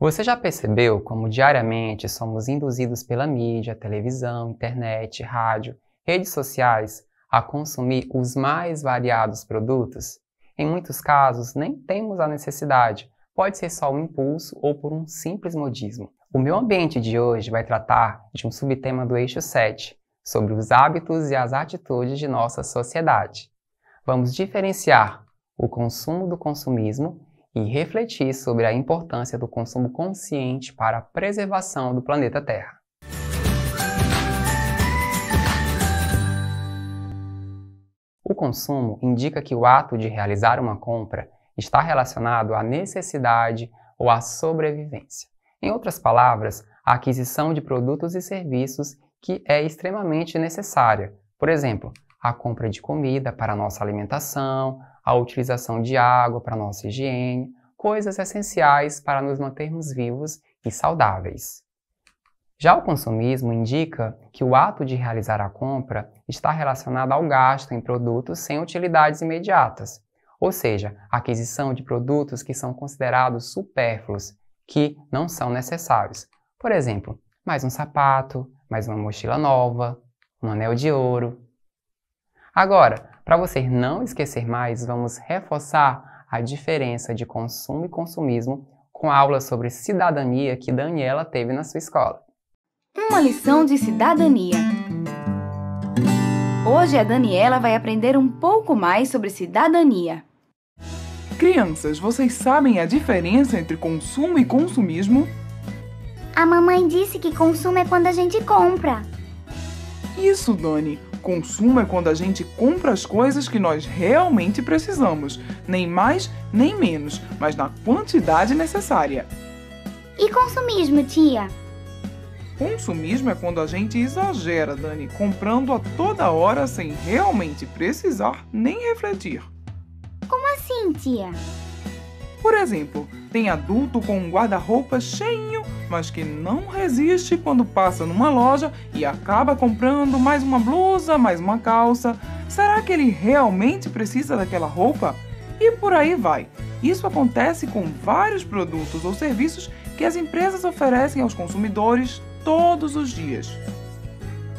Você já percebeu como diariamente somos induzidos pela mídia, televisão, internet, rádio, redes sociais a consumir os mais variados produtos? Em muitos casos, nem temos a necessidade, pode ser só um impulso ou por um simples modismo. O meu ambiente de hoje vai tratar de um subtema do eixo 7, sobre os hábitos e as atitudes de nossa sociedade. Vamos diferenciar o consumo do consumismo e refletir sobre a importância do consumo consciente para a preservação do planeta Terra. O consumo indica que o ato de realizar uma compra está relacionado à necessidade ou à sobrevivência. Em outras palavras, a aquisição de produtos e serviços que é extremamente necessária. Por exemplo, a compra de comida para a nossa alimentação, a utilização de água para a nossa higiene, coisas essenciais para nos mantermos vivos e saudáveis. Já o consumismo indica que o ato de realizar a compra está relacionado ao gasto em produtos sem utilidades imediatas, ou seja, a aquisição de produtos que são considerados supérfluos, que não são necessários. Por exemplo, mais um sapato, mais uma mochila nova, um anel de ouro. Agora, para você não esquecer mais, vamos reforçar a diferença de consumo e consumismo com a aula sobre cidadania que Daniela teve na sua escola. Uma lição de cidadania. Hoje a Daniela vai aprender um pouco mais sobre cidadania. Crianças, vocês sabem a diferença entre consumo e consumismo? A mamãe disse que consumo é quando a gente compra. Isso, Dani. Consumo é quando a gente compra as coisas que nós realmente precisamos, nem mais nem menos, mas na quantidade necessária. E consumismo, tia? Consumismo é quando a gente exagera, Dani, comprando a toda hora sem realmente precisar nem refletir. Como assim, tia? Por exemplo, tem adulto com um guarda-roupa cheio mas que não resiste quando passa numa loja e acaba comprando mais uma blusa, mais uma calça. Será que ele realmente precisa daquela roupa? E por aí vai. Isso acontece com vários produtos ou serviços que as empresas oferecem aos consumidores todos os dias.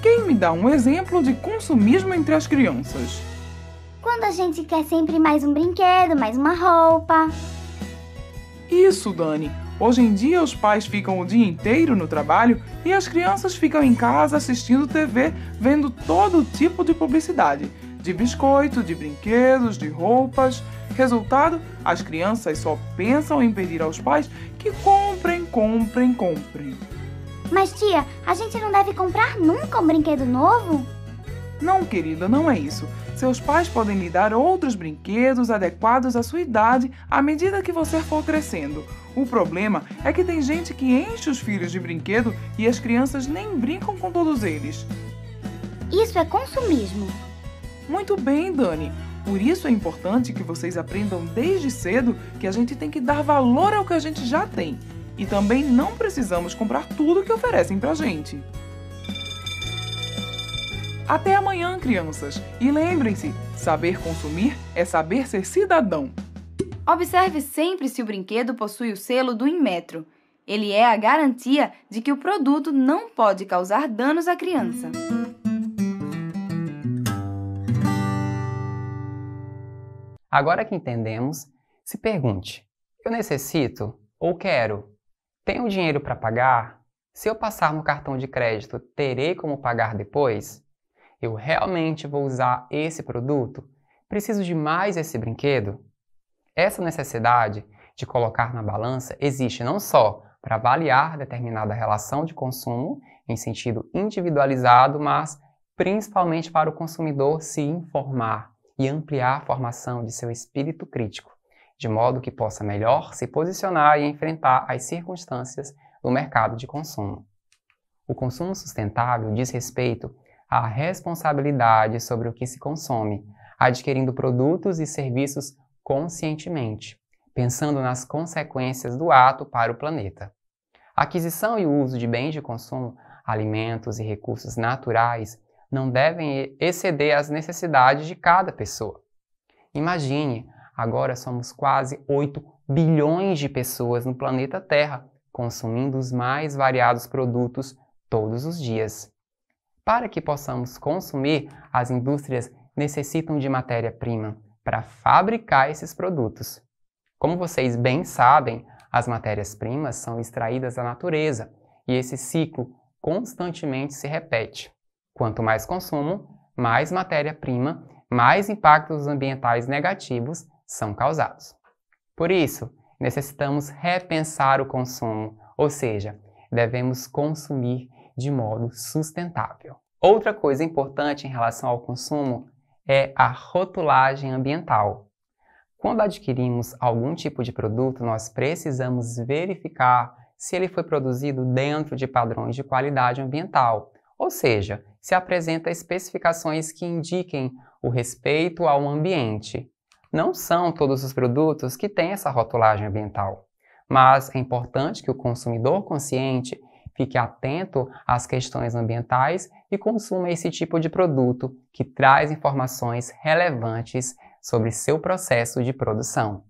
Quem me dá um exemplo de consumismo entre as crianças? Quando a gente quer sempre mais um brinquedo, mais uma roupa. Isso, Dani. Hoje em dia, os pais ficam o dia inteiro no trabalho e as crianças ficam em casa assistindo TV, vendo todo tipo de publicidade: de biscoito, de brinquedos, de roupas. Resultado: as crianças só pensam em pedir aos pais que comprem, comprem, comprem. Mas, tia, a gente não deve comprar nunca um brinquedo novo? Não, querida, não é isso. Seus pais podem lhe dar outros brinquedos adequados à sua idade à medida que você for crescendo. O problema é que tem gente que enche os filhos de brinquedo e as crianças nem brincam com todos eles. Isso é consumismo. Muito bem, Dani. Por isso é importante que vocês aprendam desde cedo que a gente tem que dar valor ao que a gente já tem. E também não precisamos comprar tudo que oferecem pra gente. Até amanhã, crianças! E lembrem-se: saber consumir é saber ser cidadão. Observe sempre se o brinquedo possui o selo do Inmetro. Ele é a garantia de que o produto não pode causar danos à criança. Agora que entendemos, se pergunte: eu necessito ou quero? Tenho dinheiro para pagar? Se eu passar no cartão de crédito, terei como pagar depois? Eu realmente vou usar esse produto? Preciso de mais esse brinquedo? Essa necessidade de colocar na balança existe não só para avaliar determinada relação de consumo em sentido individualizado, mas principalmente para o consumidor se informar e ampliar a formação de seu espírito crítico, de modo que possa melhor se posicionar e enfrentar as circunstâncias do mercado de consumo. O consumo sustentável diz respeito a responsabilidade sobre o que se consome, adquirindo produtos e serviços conscientemente, pensando nas consequências do ato para o planeta. A aquisição e o uso de bens de consumo, alimentos e recursos naturais não devem exceder as necessidades de cada pessoa. Imagine, agora somos quase 8 bilhões de pessoas no planeta Terra, consumindo os mais variados produtos todos os dias. Para que possamos consumir, as indústrias necessitam de matéria-prima para fabricar esses produtos. Como vocês bem sabem, as matérias-primas são extraídas da natureza e esse ciclo constantemente se repete. Quanto mais consumo, mais matéria-prima, mais impactos ambientais negativos são causados. Por isso, necessitamos repensar o consumo, ou seja, devemos consumir de modo sustentável. Outra coisa importante em relação ao consumo é a rotulagem ambiental. Quando adquirimos algum tipo de produto, nós precisamos verificar se ele foi produzido dentro de padrões de qualidade ambiental, ou seja, se apresenta especificações que indiquem o respeito ao ambiente. Não são todos os produtos que têm essa rotulagem ambiental, mas é importante que o consumidor consciente fique atento às questões ambientais e consuma esse tipo de produto que traz informações relevantes sobre seu processo de produção.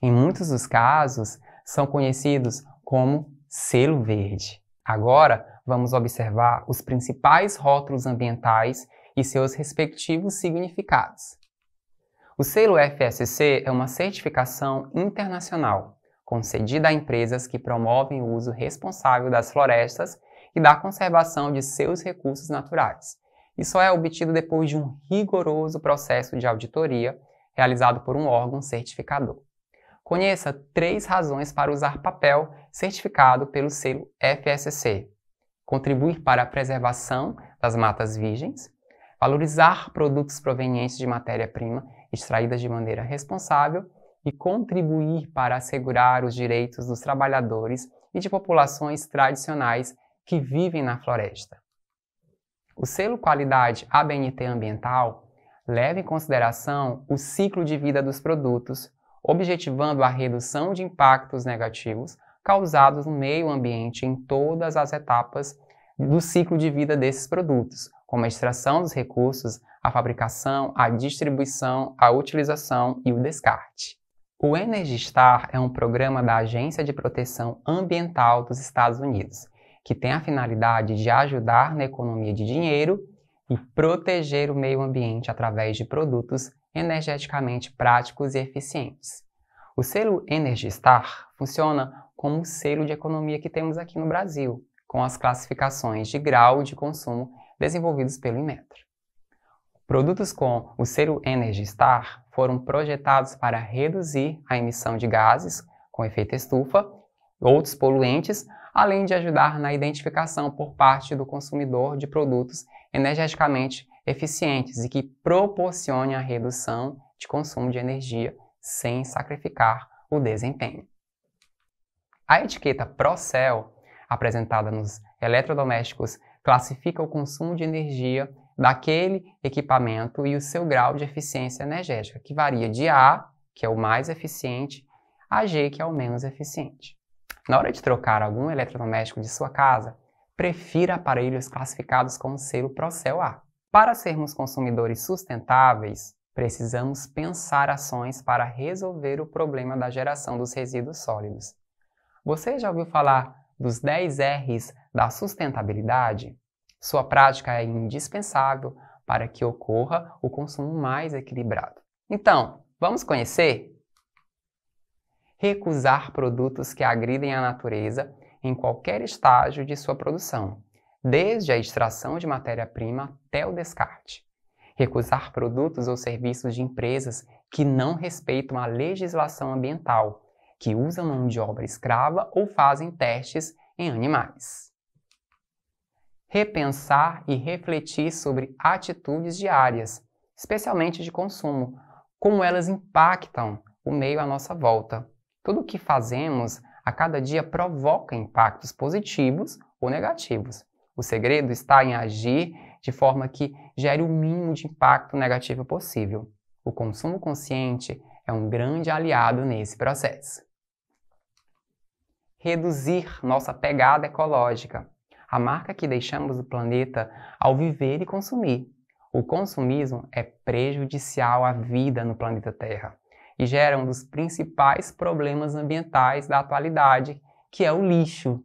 Em muitos dos casos, são conhecidos como selo verde. Agora, vamos observar os principais rótulos ambientais e seus respectivos significados. O selo FSC é uma certificação internacional concedida a empresas que promovem o uso responsável das florestas e da conservação de seus recursos naturais. E só é obtido depois de um rigoroso processo de auditoria realizado por um órgão certificador. Conheça três razões para usar papel certificado pelo selo FSC: contribuir para a preservação das matas virgens, valorizar produtos provenientes de matéria-prima extraídas de maneira responsável e contribuir para assegurar os direitos dos trabalhadores e de populações tradicionais que vivem na floresta. O selo qualidade ABNT ambiental leva em consideração o ciclo de vida dos produtos, objetivando a redução de impactos negativos causados no meio ambiente em todas as etapas do ciclo de vida desses produtos, como a extração dos recursos, a fabricação, a distribuição, a utilização e o descarte. O Star é um programa da Agência de Proteção Ambiental dos Estados Unidos, que tem a finalidade de ajudar na economia de dinheiro e proteger o meio ambiente através de produtos energeticamente práticos e eficientes. O selo Star funciona como o selo de economia que temos aqui no Brasil, com as classificações de grau de consumo desenvolvidos pelo Inmetro. Produtos com o selo Energy Star foram projetados para reduzir a emissão de gases com efeito estufa, outros poluentes, além de ajudar na identificação por parte do consumidor de produtos energeticamente eficientes e que proporcione a redução de consumo de energia sem sacrificar o desempenho. A etiqueta Procel, apresentada nos eletrodomésticos, classifica o consumo de energia daquele equipamento e o seu grau de eficiência energética, que varia de A, que é o mais eficiente, a G, que é o menos eficiente. Na hora de trocar algum eletrodoméstico de sua casa, prefira aparelhos classificados com o selo Procel A. Para sermos consumidores sustentáveis, precisamos pensar ações para resolver o problema da geração dos resíduos sólidos. Você já ouviu falar dos 10 R's da sustentabilidade? Sua prática é indispensável para que ocorra o consumo mais equilibrado. Então, vamos conhecer? Recusar produtos que agridem a natureza em qualquer estágio de sua produção, desde a extração de matéria-prima até o descarte. Recusar produtos ou serviços de empresas que não respeitam a legislação ambiental, que usam mão de obra escrava ou fazem testes em animais repensar e refletir sobre atitudes diárias, especialmente de consumo, como elas impactam o meio à nossa volta. Tudo o que fazemos a cada dia provoca impactos positivos ou negativos. O segredo está em agir de forma que gere o mínimo de impacto negativo possível. O consumo consciente é um grande aliado nesse processo. Reduzir nossa pegada ecológica a marca que deixamos do planeta ao viver e consumir. O consumismo é prejudicial à vida no planeta Terra e gera um dos principais problemas ambientais da atualidade, que é o lixo.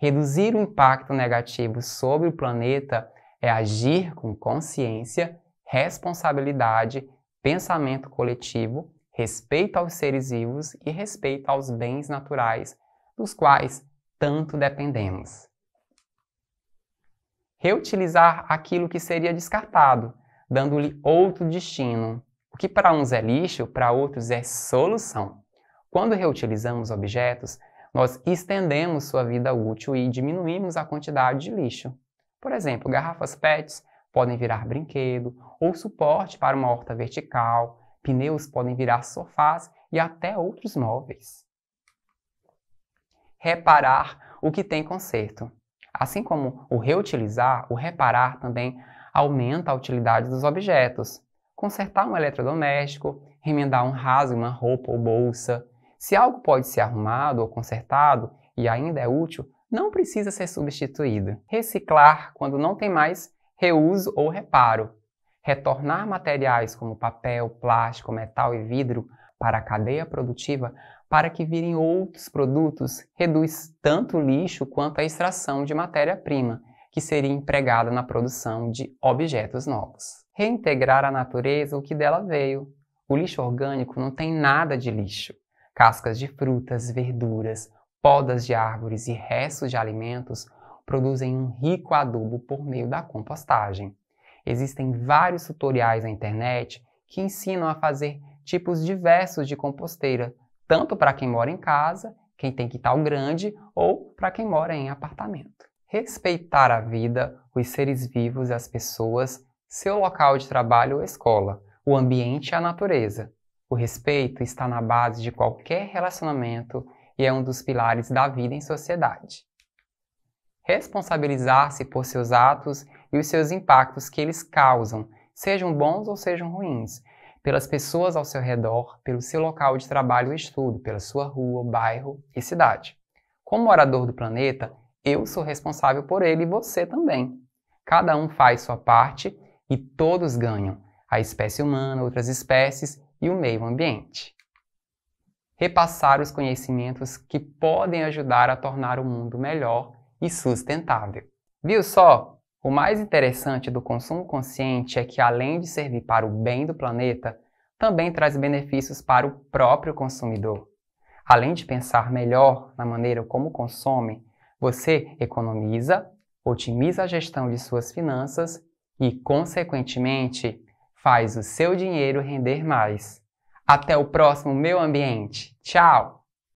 Reduzir o impacto negativo sobre o planeta é agir com consciência, responsabilidade, pensamento coletivo, respeito aos seres vivos e respeito aos bens naturais, dos quais tanto dependemos reutilizar aquilo que seria descartado, dando-lhe outro destino. O que para uns é lixo, para outros é solução. Quando reutilizamos objetos, nós estendemos sua vida útil e diminuímos a quantidade de lixo. Por exemplo, garrafas PETs podem virar brinquedo ou suporte para uma horta vertical, pneus podem virar sofás e até outros móveis. Reparar o que tem conserto. Assim como o reutilizar, o reparar também aumenta a utilidade dos objetos. Consertar um eletrodoméstico, remendar um rasgo, uma roupa ou bolsa. Se algo pode ser arrumado ou consertado e ainda é útil, não precisa ser substituído. Reciclar quando não tem mais reuso ou reparo. Retornar materiais como papel, plástico, metal e vidro para a cadeia produtiva para que virem outros produtos, reduz tanto o lixo quanto a extração de matéria-prima, que seria empregada na produção de objetos novos. Reintegrar à natureza o que dela veio. O lixo orgânico não tem nada de lixo. Cascas de frutas, verduras, podas de árvores e restos de alimentos produzem um rico adubo por meio da compostagem. Existem vários tutoriais na internet que ensinam a fazer tipos diversos de composteira, tanto para quem mora em casa, quem tem quintal grande ou para quem mora em apartamento. Respeitar a vida, os seres vivos e as pessoas, seu local de trabalho ou escola, o ambiente e a natureza. O respeito está na base de qualquer relacionamento e é um dos pilares da vida em sociedade. Responsabilizar-se por seus atos e os seus impactos que eles causam, sejam bons ou sejam ruins, pelas pessoas ao seu redor, pelo seu local de trabalho ou estudo, pela sua rua, bairro e cidade. Como morador do planeta, eu sou responsável por ele e você também. Cada um faz sua parte e todos ganham: a espécie humana, outras espécies e o meio ambiente. Repassar os conhecimentos que podem ajudar a tornar o mundo melhor e sustentável. Viu só? O mais interessante do consumo consciente é que, além de servir para o bem do planeta, também traz benefícios para o próprio consumidor. Além de pensar melhor na maneira como consome, você economiza, otimiza a gestão de suas finanças e, consequentemente, faz o seu dinheiro render mais. Até o próximo Meu Ambiente. Tchau!